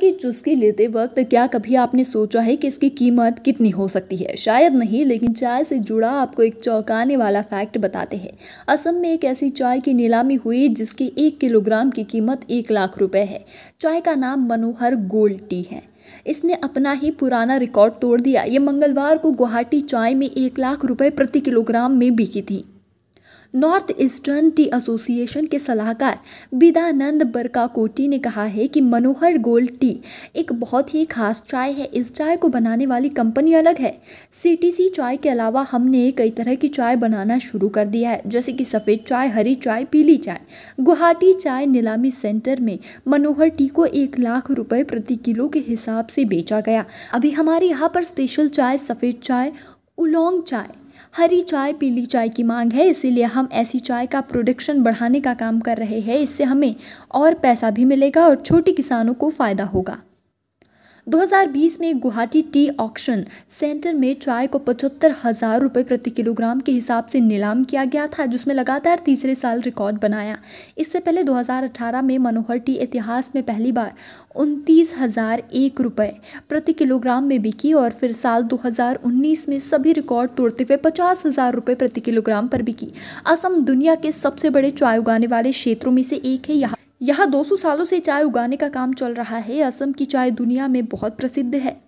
की चुस्की लेते वक्त क्या कभी आपने सोचा है कि इसकी कीमत कितनी हो सकती है शायद नहीं लेकिन चाय से जुड़ा आपको एक चौंकाने वाला फैक्ट बताते हैं असम में एक ऐसी चाय की नीलामी हुई जिसकी एक किलोग्राम की कीमत एक लाख रुपए है चाय का नाम मनोहर गोल्ड टी है इसने अपना ही पुराना रिकॉर्ड तोड़ दिया ये मंगलवार को गुवाहाटी चाय में एक लाख रुपए प्रति किलोग्राम में बिकी थी नॉर्थ ईस्टर्न टी एसोसिएशन के सलाहकार विदानंद बरकाकोटी ने कहा है कि मनोहर गोल्ड टी एक बहुत ही खास चाय है इस चाय को बनाने वाली कंपनी अलग है सीटीसी चाय के अलावा हमने कई तरह की चाय बनाना शुरू कर दिया है जैसे कि सफ़ेद चाय हरी चाय पीली चाय गुवाहाटी चाय नीलामी सेंटर में मनोहर टी को एक लाख रुपये प्रति किलो के हिसाब से बेचा गया अभी हमारे यहाँ पर स्पेशल चाय सफ़ेद चाय उलोंग चाय हरी चाय पीली चाय की मांग है इसीलिए हम ऐसी चाय का प्रोडक्शन बढ़ाने का काम कर रहे हैं इससे हमें और पैसा भी मिलेगा और छोटे किसानों को फ़ायदा होगा 2020 में गुवाहाटी टी ऑक्शन सेंटर में चाय को पचहत्तर हज़ार रुपये प्रति किलोग्राम के हिसाब से नीलाम किया गया था जिसमें लगातार तीसरे साल रिकॉर्ड बनाया इससे पहले 2018 में मनोहर टी इतिहास में पहली बार उनतीस हज़ार एक रुपये प्रति किलोग्राम में बिकी और फिर साल 2019 में सभी रिकॉर्ड तोड़ते हुए पचास हज़ार रुपये प्रति किलोग्राम पर बिकी असम दुनिया के सबसे बड़े चाय उगाने वाले क्षेत्रों में से एक है यहाँ यहाँ 200 सालों से चाय उगाने का काम चल रहा है असम की चाय दुनिया में बहुत प्रसिद्ध है